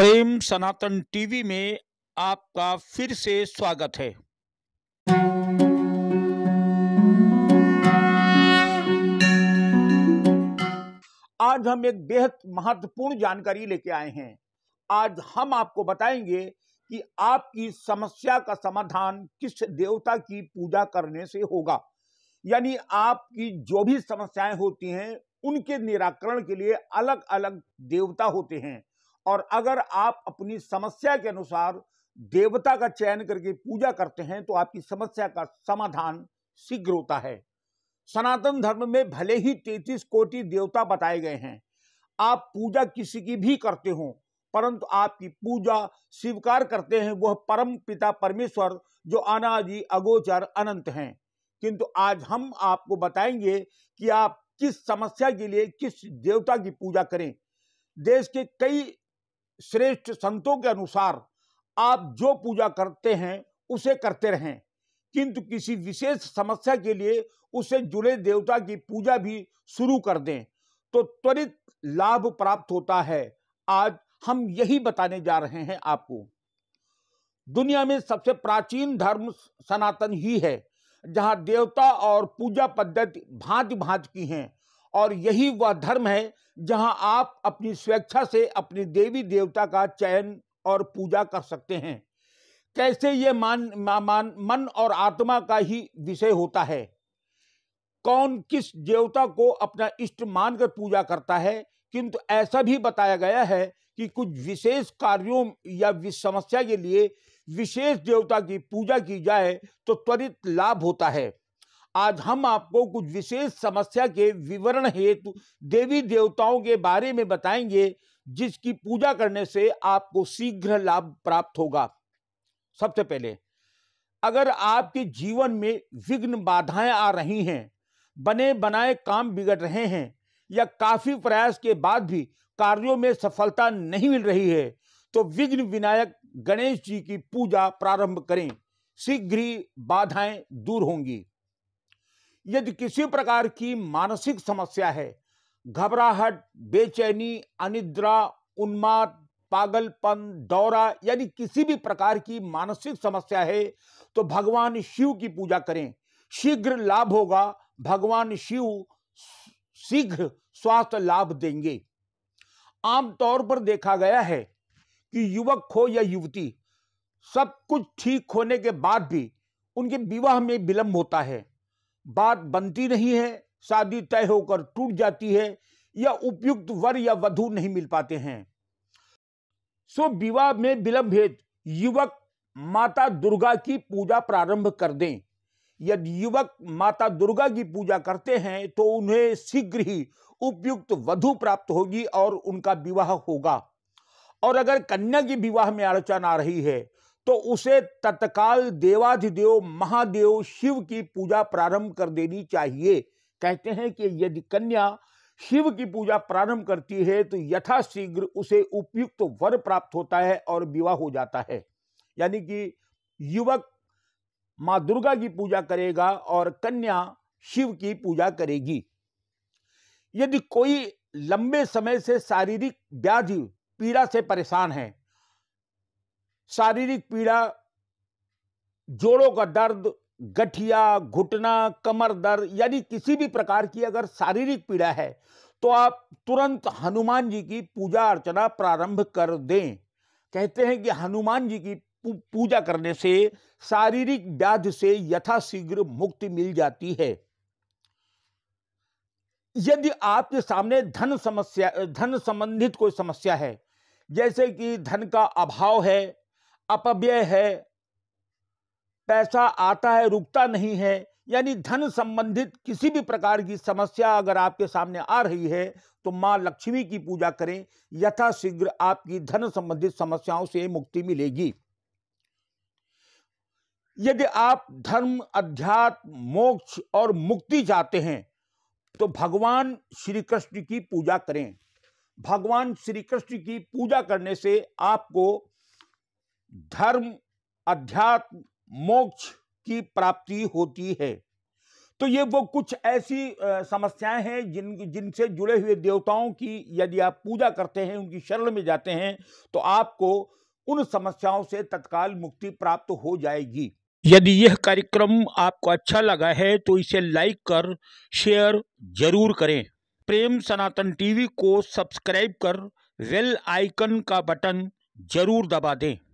प्रेम Sanatan TV में आपका फिर से स्वागत है आज हम एक बेहद महत्वपूर्ण जानकारी लेके आए हैं आज हम आपको बताएंगे कि आपकी समस्या का समाधान किस देवता की पूजा करने से होगा यानी आपकी जो भी समस्याएं होती हैं उनके निराकरण के लिए अलग अलग देवता होते हैं और अगर आप अपनी समस्या के अनुसार देवता का चयन करके पूजा करते हैं तो आपकी समस्या का समाधान शीघ्र होता है सनातन धर्म में भले ही तैतीस कोटि देवता बताए गए हैं आप पूजा किसी की भी करते हो परंतु आपकी पूजा स्वीकार करते हैं वह परम पिता परमेश्वर जो अनादि अगोचर अनंत हैं किंतु आज हम आपको बताएंगे कि आप किस समस्या के लिए किस देवता की पूजा करें देश के कई श्रेष्ठ संतों के अनुसार आप जो पूजा करते हैं उसे करते रहें किंतु किसी विशेष समस्या के लिए उसे जुड़े देवता की पूजा भी शुरू कर दें तो त्वरित लाभ प्राप्त होता है आज हम यही बताने जा रहे हैं आपको दुनिया में सबसे प्राचीन धर्म सनातन ही है जहां देवता और पूजा पद्धति भांति भांति की हैं और यही वह धर्म है जहां आप अपनी स्वेच्छा से अपने देवी देवता का चयन और पूजा कर सकते हैं कैसे ये मान, मान मन और आत्मा का ही विषय होता है कौन किस देवता को अपना इष्ट मानकर पूजा करता है किंतु ऐसा भी बताया गया है कि कुछ विशेष कार्यों या समस्या के लिए विशेष देवता की पूजा की जाए तो त्वरित लाभ होता है आज हम आपको कुछ विशेष समस्या के विवरण हेतु देवी देवताओं के बारे में बताएंगे जिसकी पूजा करने से आपको शीघ्र लाभ प्राप्त होगा सबसे पहले अगर आपके जीवन में विघ्न बाधाएं आ रही हैं बने बनाए काम बिगड़ रहे हैं या काफी प्रयास के बाद भी कार्यों में सफलता नहीं मिल रही है तो विघ्न विनायक गणेश जी की पूजा प्रारंभ करें शीघ्र ही बाधाएं दूर होंगी यदि किसी प्रकार की मानसिक समस्या है घबराहट बेचैनी अनिद्रा उन्माद पागलपन दौरा यानी किसी भी प्रकार की मानसिक समस्या है तो भगवान शिव की पूजा करें शीघ्र लाभ होगा भगवान शिव शीघ्र स्वास्थ्य लाभ देंगे आमतौर पर देखा गया है कि युवक हो या युवती सब कुछ ठीक होने के बाद भी उनके विवाह में विलंब होता है बात बनती नहीं है शादी तय होकर टूट जाती है या उपयुक्त वर या वधु नहीं मिल पाते हैं सो विवाह में विलंब हेत युवक माता दुर्गा की पूजा प्रारंभ कर दें यदि युवक माता दुर्गा की पूजा करते हैं तो उन्हें शीघ्र ही उपयुक्त वधु प्राप्त होगी और उनका विवाह होगा और अगर कन्या की विवाह में अड़चन आ रही है तो उसे तत्काल देवाधिदेव महादेव शिव की पूजा प्रारंभ कर देनी चाहिए कहते हैं कि यदि कन्या शिव की पूजा प्रारंभ करती है तो यथाशीघ्र उसे उपयुक्त तो वर प्राप्त होता है और विवाह हो जाता है यानी कि युवक माँ दुर्गा की पूजा करेगा और कन्या शिव की पूजा करेगी यदि कोई लंबे समय से शारीरिक व्याधि पीड़ा से परेशान है शारीरिक पीड़ा जोड़ों का दर्द गठिया घुटना कमर दर्द यानी किसी भी प्रकार की अगर शारीरिक पीड़ा है तो आप तुरंत हनुमान जी की पूजा अर्चना प्रारंभ कर दें कहते हैं कि हनुमान जी की पूजा करने से शारीरिक व्याध से यथाशीघ्र मुक्ति मिल जाती है यदि आपके सामने धन समस्या धन संबंधित कोई समस्या है जैसे कि धन का अभाव है अपव्यय है पैसा आता है रुकता नहीं है यानी धन संबंधित किसी भी प्रकार की समस्या अगर आपके सामने आ रही है तो मां लक्ष्मी की पूजा करें यथाशीघ्र आपकी धन संबंधित समस्याओं से मुक्ति मिलेगी यदि आप धर्म अध्यात्म मोक्ष और मुक्ति चाहते हैं तो भगवान श्री कृष्ण की पूजा करें भगवान श्री कृष्ण की पूजा करने से आपको धर्म अध्यात्म मोक्ष की प्राप्ति होती है तो ये वो कुछ ऐसी समस्याएं हैं जिन जिनसे जुड़े हुए देवताओं की यदि आप पूजा करते हैं उनकी शरण में जाते हैं तो आपको उन समस्याओं से तत्काल मुक्ति प्राप्त हो जाएगी यदि यह कार्यक्रम आपको अच्छा लगा है तो इसे लाइक कर शेयर जरूर करें प्रेम सनातन टीवी को सब्सक्राइब कर वेल आइकन का बटन जरूर दबा दें